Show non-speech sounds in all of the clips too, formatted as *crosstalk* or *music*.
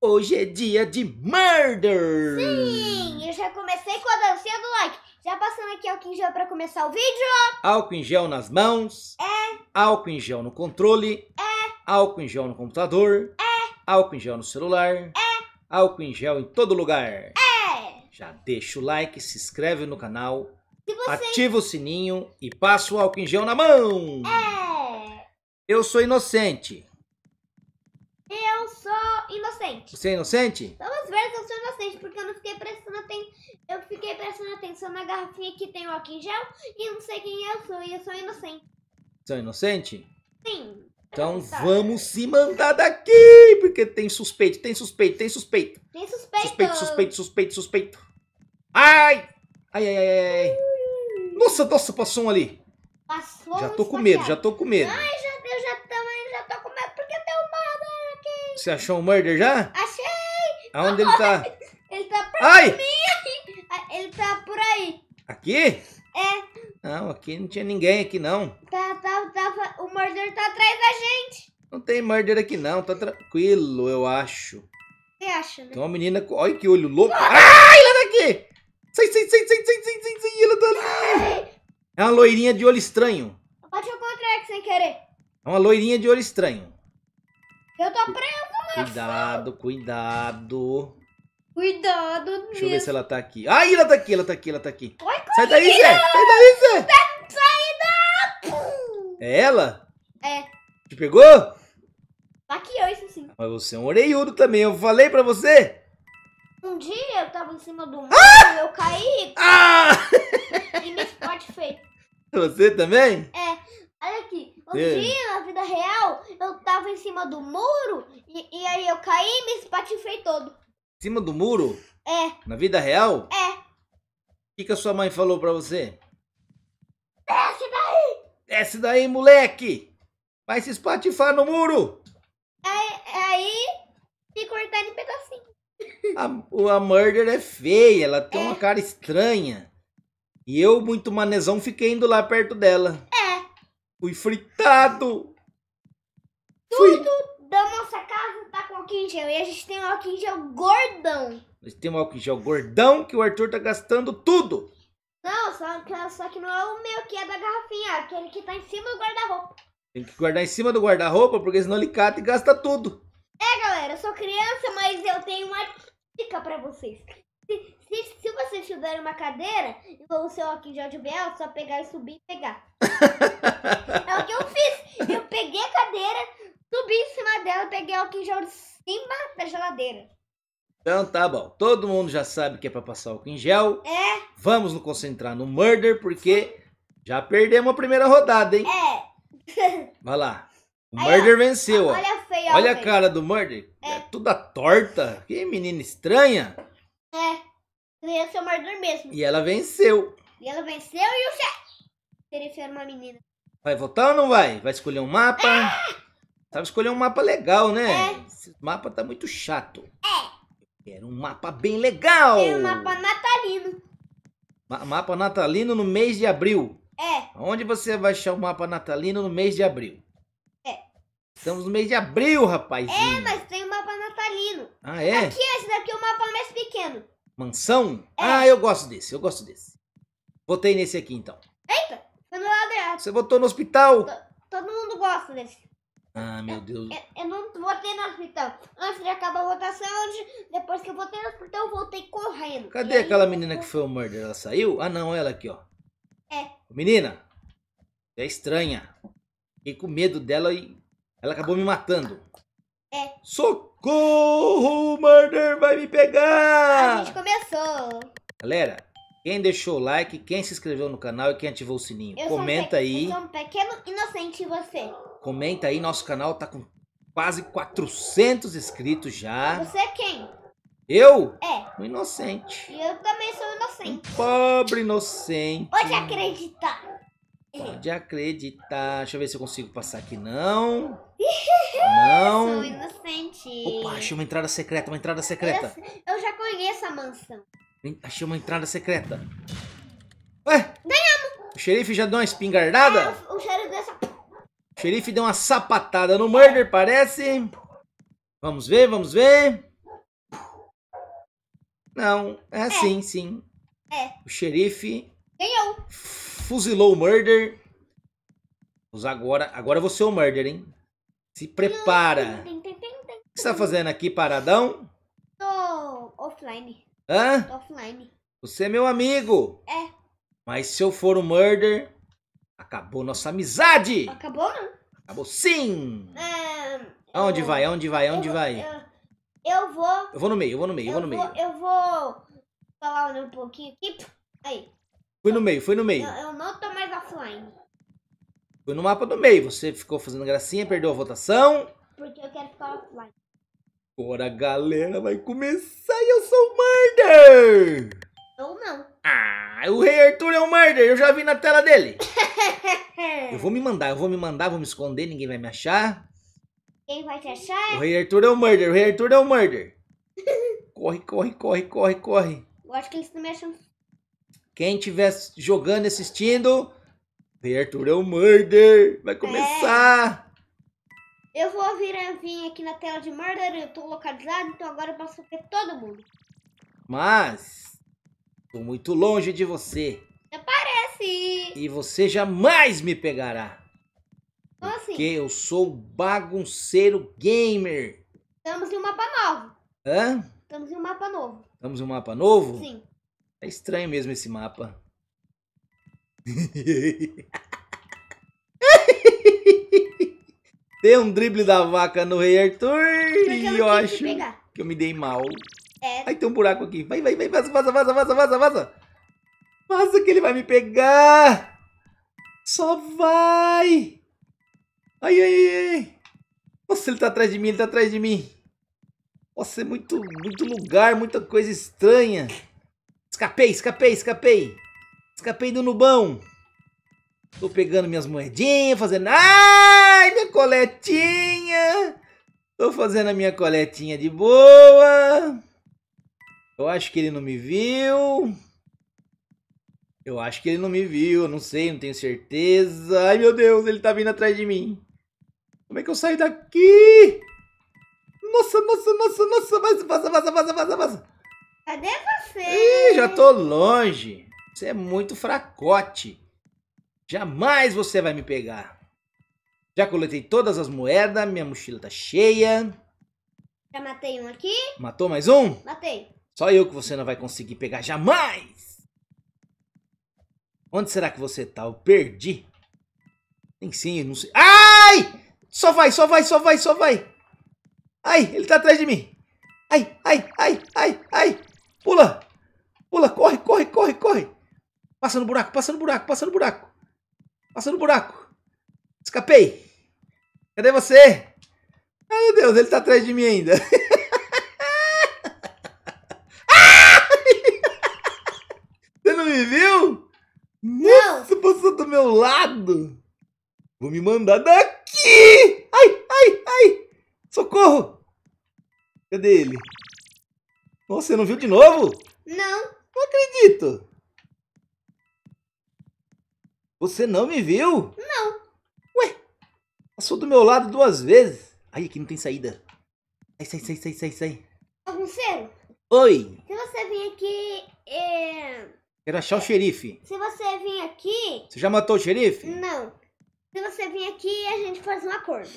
Hoje é dia de murder! Sim, eu já comecei com a dancinha do like. Já passando aqui álcool em gel para começar o vídeo. Álcool em gel nas mãos. É. Álcool em gel no controle. É. Álcool em gel no computador. É. Álcool em gel no celular. É. Álcool em gel em todo lugar. É. Já deixa o like, se inscreve no canal. Você... Ativa o sininho e passa o álcool em gel na mão. É. Eu sou inocente. Eu sou inocente. Você é inocente? Vamos ver se eu sou inocente, porque eu não fiquei prestando atenção. Eu fiquei prestando atenção na garrafinha que tem o álcool em gel e não sei quem eu sou, e eu sou inocente. Você é inocente? Sim. Então vamos se mandar daqui, porque tem suspeito, tem suspeito, tem suspeito. Tem suspeito. Suspeito, suspeito, suspeito, suspeito. Ai! Ai, ai, ai, ai. Nossa, nossa, passou um ali. Passou Já tô com medo, já tô com medo. Ai, já Você achou o Murder já? Achei! Aonde ele tá? *laughs* Ele tá por Ai! mim! *laughs* Ele tá por aí! Aqui? É! Não, aqui não tinha ninguém aqui não. Tá, tá, tá, tá. O Murder tá atrás da gente. Não tem Murder aqui não, tá tranquilo, eu acho. Você acha, né? Tem uma menina, olha que olho louco. Ah! Ai, ela tá aqui! Sai, sai, sai, sai, sai, sai, sai, sai, ela tá ali! É uma loirinha de olho estranho. Bati o contrato sem querer. É uma loirinha de olho estranho. Eu tô preso, na né, Cuidado, cuidado. Cuidado, Deixa eu ver se ela tá aqui. Ai, ela tá aqui, ela tá aqui, ela tá aqui. Oi, Sai daí, Zé! Sai daí, Zé! Sai da... É ela? É. Te pegou? Tá aqui isso sim. Mas você é um oreiudo também, eu falei pra você. Um dia eu tava em cima do ah! eu caí ah! e me esporte *laughs* Você também? É. Olha aqui, um é. dia tava em cima do muro e, e aí eu caí e me espatifei todo. Em cima do muro? É. Na vida real? É. O que, que a sua mãe falou pra você? Desce daí! Desce daí, moleque! Vai se espatifar no muro! Aí, aí se cortar em pedacinho. A, a Murder é feia, ela tem é. uma cara estranha. E eu, muito manezão, fiquei indo lá perto dela. É. Fui fritado! Fui. Tudo da nossa casa tá com álcool em gel. E a gente tem um álcool em gel gordão. gente tem um álcool em gel gordão que o Arthur tá gastando tudo. Não, só que, só que não é o meu, que é da garrafinha. É aquele que tá em cima do guarda-roupa. Tem que guardar em cima do guarda-roupa, porque senão ele cata e gasta tudo. É, galera, eu sou criança, mas eu tenho uma dica pra vocês. Se, se, se vocês tiverem uma cadeira e o seu óculos de bel é só pegar e subir e pegar. *laughs* é o que eu fiz. Eu peguei a cadeira, subi em cima dela e peguei álcool em gel de cima da geladeira. Então tá bom. Todo mundo já sabe que é pra passar álcool em gel. É. Vamos nos concentrar no murder, porque já perdemos a primeira rodada, hein? É. *laughs* Vai lá. O Aí, murder ó, venceu, ó. Olha, feio, olha a cara do murder. É. é toda torta. Que menina estranha. É. ser o murder mesmo. E ela venceu. E ela venceu e o chefe. Teria uma menina. Vai votar ou não vai? Vai escolher um mapa? Ah! Sabe escolher um mapa legal, né? É. Esse mapa tá muito chato. É. Era um mapa bem legal. Tem um mapa natalino. Ma mapa natalino no mês de abril. É. Onde você vai achar o mapa natalino no mês de abril? É. Estamos no mês de abril, rapazinho. É, mas tem um mapa natalino. Ah, é? Aqui, esse daqui é o um mapa mais pequeno. Mansão? É. Ah, eu gosto desse, eu gosto desse. Votei nesse aqui, então. Eita, foi no lado errado. Você votou no hospital? T todo mundo gosta desse. Ah, meu Deus. Eu, é, é, eu não votei no hospital. Antes de acabar a votação, depois que eu votei no hospital, eu voltei correndo. Cadê e aquela aí, menina eu... que foi o murder? Ela saiu? Ah, não, ela aqui, ó. É. Menina, é estranha. Fiquei com medo dela e ela acabou me matando. É. Socorro, o murder vai me pegar! A gente começou. Galera, quem deixou o like, quem se inscreveu no canal e quem ativou o sininho, eu comenta um aí. Eu sou um pequeno inocente você? Comenta aí, nosso canal tá com quase 400 inscritos já. Você é quem? Eu? É. Um inocente. E eu também sou inocente. Um pobre inocente. Pode acreditar. Pode acreditar. Deixa eu ver se eu consigo passar aqui. Não. *laughs* Não. Sou inocente. Opa, achei uma entrada secreta, uma entrada secreta. Eu, eu já conheço a mansão. Achei uma entrada secreta. Ué? Ganhamos. O xerife já deu uma espingardada? É, o, xerife deu essa... O xerife deu uma sapatada no Murder, parece. Vamos ver, vamos ver. Não, é, é. sim, sim. É. O xerife... Ganhou. Fuzilou o Murder. Vamos agora... Agora você é o Murder, hein? Se prepara. o que você tá fazendo aqui, paradão? Tô offline. Hã? Tô offline. Você é meu amigo. É. Mas se eu for o Murder... Acabou nossa amizade! Acabou não? Acabou sim! É, aonde eu, vai, aonde vai, aonde eu, vai? Eu, eu, vou... Eu vou no meio, eu vou no meio, eu vou no meio. eu vou falar um pouquinho aqui. Aí. Fui no meio, fui no meio. Eu, não tô mais offline. Fui no mapa do meio. Você ficou fazendo gracinha, perdeu a votação. Porque eu quero ficar offline. Agora a galera vai começar e eu sou o Murder! Ou não. Ah, o Rei Arthur é um murder, eu já vi na tela dele. *laughs* eu vou me mandar, eu vou me mandar, vou me esconder, ninguém vai me achar. Quem vai te achar? O Rei Arthur é um murder, o Rei Arthur é um murder. *laughs* corre, corre, corre, corre, corre. Eu acho que eles não me acham. Quem estiver jogando e assistindo, Rei Arthur é um murder, vai começar. É. Eu vou virar, vir aqui na tela de Murder, eu tô localizado, então agora eu posso ver todo mundo. Mas, Estou muito longe de você. Não parece. E você jamais me pegará. Como assim? Porque eu sou bagunceiro gamer. Estamos em um mapa novo. Hã? Estamos em um mapa novo. Estamos em um mapa novo? Sim. É estranho mesmo esse mapa. *laughs* Tem um drible da vaca no rei Arthur Porque e eu acho que eu me dei mal. É. Ai, tem um buraco aqui. Vai, vai, vai, vaza, vaza, vaza, vaza, vaza, vaza. Vaza que ele vai me pegar. Só vai. Ai, ai, ai, ai. Nossa, ele tá atrás de mim, ele tá atrás de mim. Nossa, é muito, muito lugar, muita coisa estranha. Escapei, escapei, escapei. Escapei do nubão. Tô pegando minhas moedinhas, fazendo... Ai, minha coletinha. Tô fazendo a minha coletinha de boa. Eu acho que ele não me viu. Eu acho que ele não me viu, eu não sei, não tenho certeza. Ai, meu Deus, ele tá vindo atrás de mim. Como é que eu saio daqui? Nossa, nossa, nossa, nossa, passa, passa, passa, passa, passa, Cadê você? Ih, já tô longe. Você é muito fracote. Jamais você vai me pegar. Já coletei todas as moedas, minha mochila tá cheia. Já matei um aqui. Matou mais um? Matei. Só eu que você não vai conseguir pegar jamais! Onde será que você tá? Eu perdi. Nem sim, não sei. Ai! Só vai, só vai, só vai, só vai! Ai, ele tá atrás de mim! Ai, ai, ai, ai, ai! Pula! Pula, corre, corre, corre, corre! Passa no buraco, passa no buraco, passa no buraco! Passa no buraco! Escapei! Cadê você? Ai, meu Deus, ele tá atrás de mim ainda! *laughs* Não! Nossa, passou do meu lado! Vou me mandar daqui! Ai, ai, ai! Socorro! Cadê ele? Nossa, você não viu de novo? Não. Não acredito. Você não me viu? Não. Ué, passou do meu lado duas vezes. Ai, aqui não tem saída. Sai, sai, sai, sai, sai, sai. Algum Oi. Se você vir aqui, é... Quero achar o xerife. Se você vir aqui... Você já matou o xerife? Não. Se você vir aqui, a gente faz um acordo.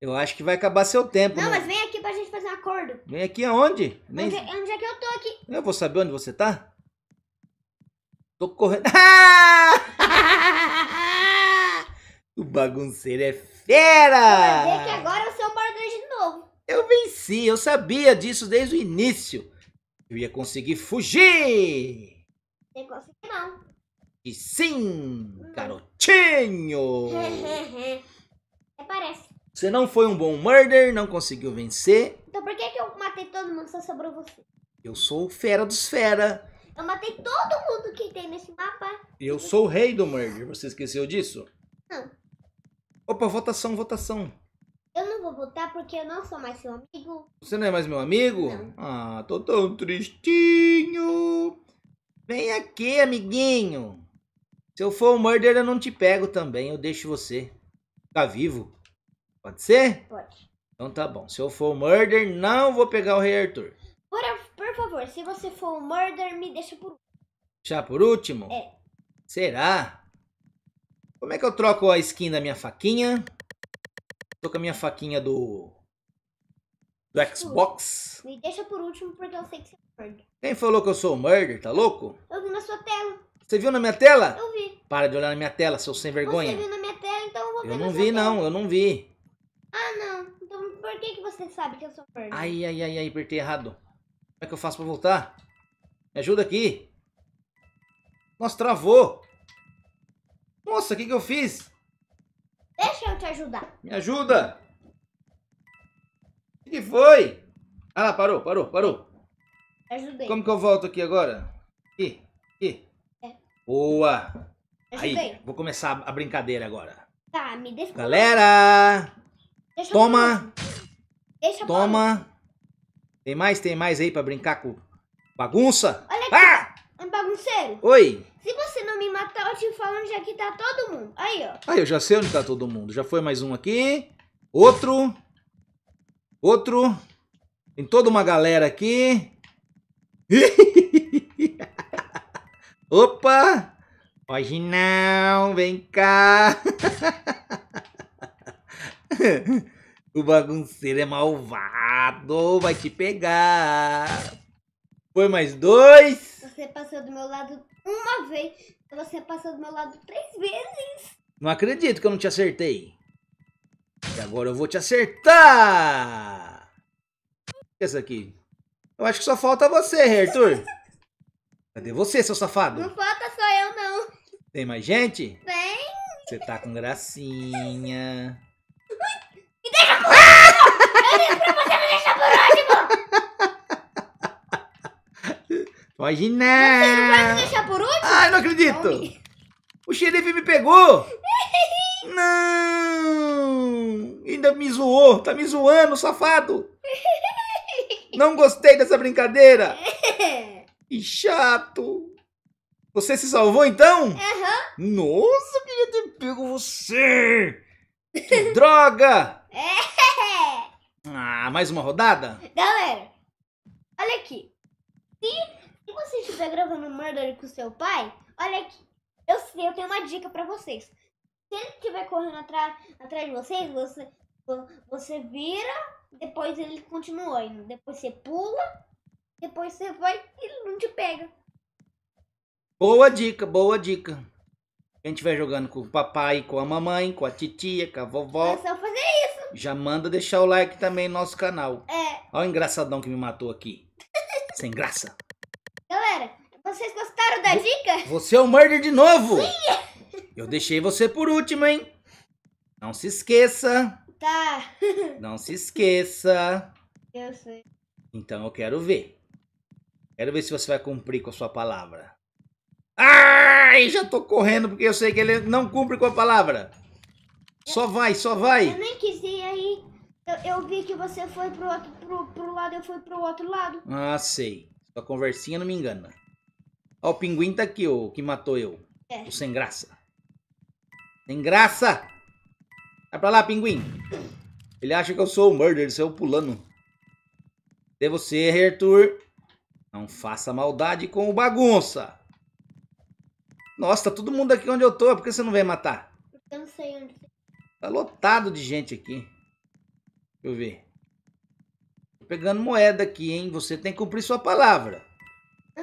Eu acho que vai acabar seu tempo. Não, né? mas vem aqui pra gente fazer um acordo. Vem aqui aonde? Nem... Onde, é, é que eu tô aqui? Eu vou saber onde você tá? Tô correndo. Ah! *laughs* o bagunceiro é fera! Vai ver que agora eu sou o mordedor de novo. Eu venci, eu sabia disso desde o início. Eu ia conseguir fugir! Você não. E sim, hum. garotinho! *laughs* É, parece. Você não foi um bom murder, não conseguiu vencer. Então por que, que eu matei todo mundo só sobrou você? Eu sou o fera dos fera. Eu matei todo mundo que tem nesse mapa. Eu sou o rei do murder. Você esqueceu disso? Não. Opa, votação, votação. Eu não vou votar porque eu não sou mais seu amigo. Você não é mais meu amigo? Não. Ah, tô tão tristinho. Vem aqui, amiguinho. Se eu for o murder, eu não te pego também. Eu deixo você. Tá vivo? Pode ser? Pode. Então tá bom. Se eu for o murder, não vou pegar o Rei Arthur. Por, por favor, se você for o murder, me deixa por último. Deixar por último? É. Será? Como é que eu troco a skin da minha faquinha? Tô com a minha faquinha do. do Xbox. Me deixa por último porque eu sei que você é murder. Quem falou que eu sou o Murder, tá louco? Eu vi na sua tela. Você viu na minha tela? Eu vi. Para de olhar na minha tela, seu sem vergonha. Você viu na minha tela, então eu vou ver Eu não vi, tela. não, eu não vi. Ah, não. Então por que, que você sabe que eu sou o Murder? Ai, ai, ai, ai, apertei errado. Como é que eu faço pra voltar? Me ajuda aqui. Nossa, travou. Nossa, o que, que eu fiz? Deixa eu te ajudar. Me ajuda. O que foi? Ah, parou, parou, parou. Ajudei. Como que eu volto aqui agora? Aqui, aqui. É. Boa. Ajudei. Aí, vou começar a brincadeira agora. Tá, me deixa. Galera! Deixa toma! Deixa toma! Tem mais, tem mais aí pra brincar com bagunça? Olha aqui, ah! É um bagunceiro. Oi. Se você não me matar, eu te falo onde aqui tá todo mundo. Aí, ó. Aí, eu já sei onde tá todo mundo. Já foi mais um aqui. Outro. Outro. Tem toda uma galera aqui. *laughs* Opa! Hoje não, vem cá! *laughs* o bagunceiro é malvado, vai te pegar! Foi mais dois! Você passou do meu lado uma vez, você passou do meu lado três vezes! Não acredito que eu não te acertei! E agora eu vou te acertar! Essa aqui. Eu acho que só falta você, Arthur. Cadê você, seu safado? Não falta só eu, não. Tem mais gente? Tem. Você tá com gracinha. Me deixa por último! eu disse pra você me deixar por último! Pode não. Você não vai me deixar por último? Ai, não acredito. Não. O xerife me pegou. *laughs* não. Ainda me zoou. Tá me zoando, safado. Não gostei dessa brincadeira! *laughs* Que chato! Você se salvou então? Aham! Uhum. Nossa, eu queria ter pego você! Que *laughs* droga! É. ah, mais uma rodada? Galera, olha aqui. Se você estiver gravando Murder com seu pai, olha aqui. Eu sei, eu tenho uma dica pra vocês. Se ele estiver correndo atrás, atrás de vocês, você, você vira depois ele continua indo. Depois você pula, depois você vai e ele não te pega. Boa dica, boa dica. Quem estiver jogando com o papai, com a mamãe, com a titia, com a vovó. É só fazer isso. Já manda deixar o like também no nosso canal. É. Olha o engraçadão que me matou aqui. *laughs* Sem graça. Galera, vocês gostaram da dica? Você é o Murder de novo. Sim. Eu deixei você por último, hein? Não se esqueça. Tá. *laughs* Não se esqueça. Eu sei. Então eu quero ver. Quero ver se você vai cumprir com a sua palavra. Ai, já tô correndo porque eu sei que ele não cumpre com a palavra. Só vai, só vai. Eu nem quis ir aí. Eu, eu vi que você foi pro, outro, pro, pro lado, eu fui pro outro lado. Ah, sei. Sua conversinha não me engana. Ó, o pinguim tá aqui, o que matou eu. É. O sem graça. Sem graça! Vai pra lá, pinguim. Ele acha que eu sou o Murder, ele saiu pulando. De você, Arthur. Não faça maldade com o bagunça. Nossa, tá todo mundo aqui onde eu tô. Por que você não vem matar? Eu não sei onde. Tá. tá lotado de gente aqui. Deixa eu ver. Tô pegando moeda aqui, hein? Você tem que cumprir sua palavra.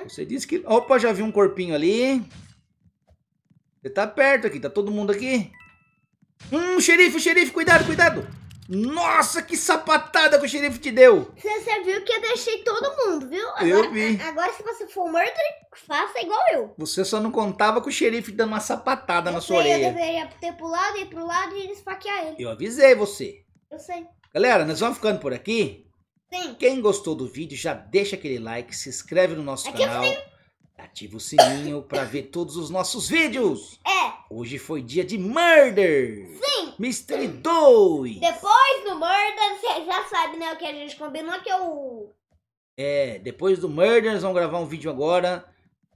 Você disse que... Opa, já vi um corpinho ali. Você tá perto aqui. Tá todo mundo aqui? Hum, xerife, xerife, cuidado, cuidado. Nossa, que sapatada que o xerife te deu. Você viu que eu deixei todo mundo, viu? Agora, eu vi. Agora, se você for morto, faça igual eu. Você só não contava com o xerife dando uma sapatada eu na sua orelha. Eu deveria ter pulado, ir pro lado e esfaquear ele. Eu avisei você. Eu sei. Galera, nós vamos ficando por aqui. Sim. Quem gostou do vídeo, já deixa aquele like, se inscreve no nosso Aqui canal. Eu tenho ativa o sininho para ver todos os nossos vídeos. É. Hoje foi dia de Murder. Sim. Mystery 2. Depois do Murder, você já sabe, né, o que a gente combinou que o. É, depois do Murder, nós vamos gravar um vídeo agora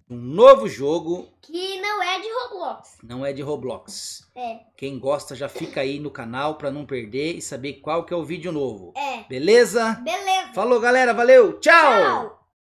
um novo jogo. Que não é de Roblox. Não é de Roblox. É. Quem gosta já fica aí no canal para não perder e saber qual que é o vídeo novo. É. Beleza? Beleza. Falou, galera. Valeu. Tchau. Tchau.